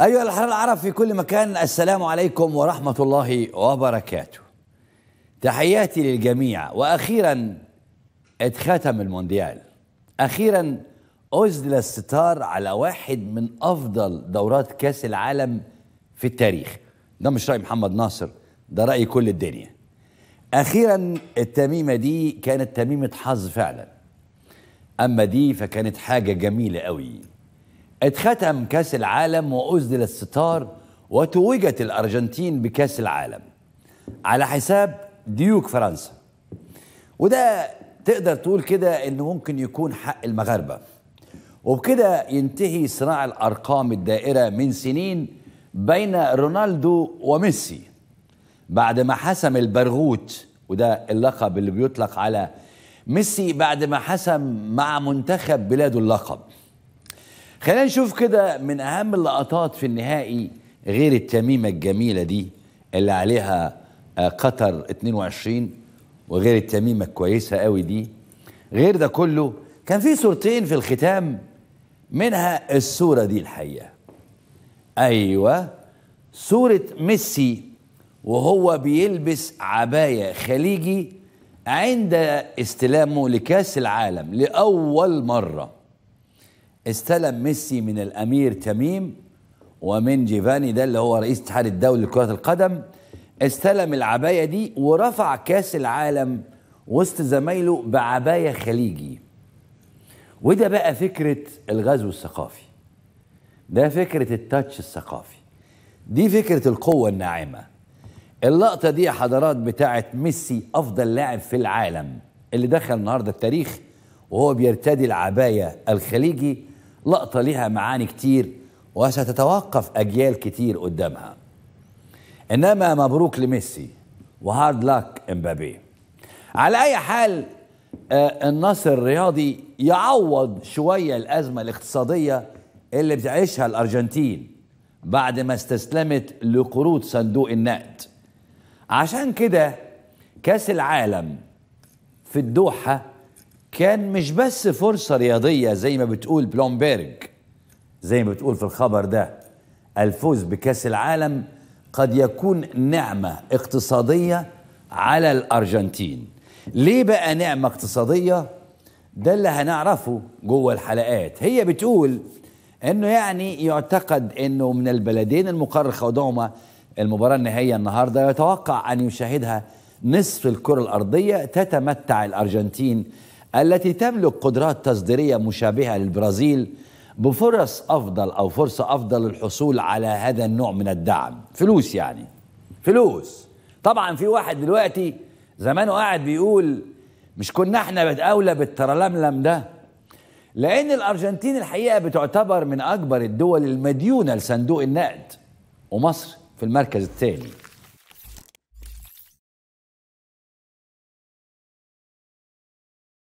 أيها الأحرار العرب في كل مكان السلام عليكم ورحمة الله وبركاته تحياتي للجميع وأخيرا اتختم المونديال أخيرا أزل الستار على واحد من أفضل دورات كأس العالم في التاريخ ده مش رأي محمد ناصر ده رأي كل الدنيا أخيرا التميمة دي كانت تميمة حظ فعلا أما دي فكانت حاجة جميلة قوي اتختم كاس العالم وأزدل الستار وتوجت الأرجنتين بكاس العالم على حساب ديوك فرنسا وده تقدر تقول كده انه ممكن يكون حق المغاربه وبكده ينتهي صراع الارقام الدائره من سنين بين رونالدو وميسي بعد ما حسم البرغوت وده اللقب اللي بيطلق على ميسي بعد ما حسم مع منتخب بلاده اللقب خلينا نشوف كده من اهم اللقطات في النهائي غير التميمه الجميله دي اللي عليها آه، قطر 22 وغير التميمه الكويسه قوي دي غير ده كله كان في صورتين في الختام منها الصوره دي الحقيقه ايوه صوره ميسي وهو بيلبس عبايه خليجي عند استلامه لكاس العالم لاول مره استلم ميسي من الامير تميم ومن جيفاني ده اللي هو رئيس اتحاد الدولي لكره القدم استلم العبايه دي ورفع كاس العالم وسط زمايله بعبايه خليجي وده بقى فكره الغزو الثقافي ده فكره التاتش الثقافي دي فكره القوه الناعمه اللقطه دي يا حضرات بتاعه ميسي افضل لاعب في العالم اللي دخل النهارده التاريخ وهو بيرتدي العبايه الخليجي لقطة لها معاني كتير وستتوقف أجيال كتير قدامها إنما مبروك لميسي وهارد لاك امبابي على أي حال آه، النصر الرياضي يعوض شوية الأزمة الاقتصادية اللي بتعيشها الأرجنتين بعد ما استسلمت لقروض صندوق النقد عشان كده كاس العالم في الدوحة كان مش بس فرصة رياضية زي ما بتقول بلومبيرج زي ما بتقول في الخبر ده الفوز بكأس العالم قد يكون نعمة اقتصادية على الأرجنتين ليه بقى نعمة اقتصادية ده اللي هنعرفه جوه الحلقات هي بتقول انه يعني يعتقد انه من البلدين المقرر خوضهما المباراة النهائية النهاردة يتوقع ان يشاهدها نصف الكرة الأرضية تتمتع الأرجنتين التي تملك قدرات تصديريه مشابهه للبرازيل بفرص افضل او فرصه افضل للحصول على هذا النوع من الدعم فلوس يعني فلوس طبعا في واحد دلوقتي زمانه قاعد بيقول مش كنا احنا اولى بالترلملم ده لان الارجنتين الحقيقه بتعتبر من اكبر الدول المديونه لصندوق النقد ومصر في المركز الثاني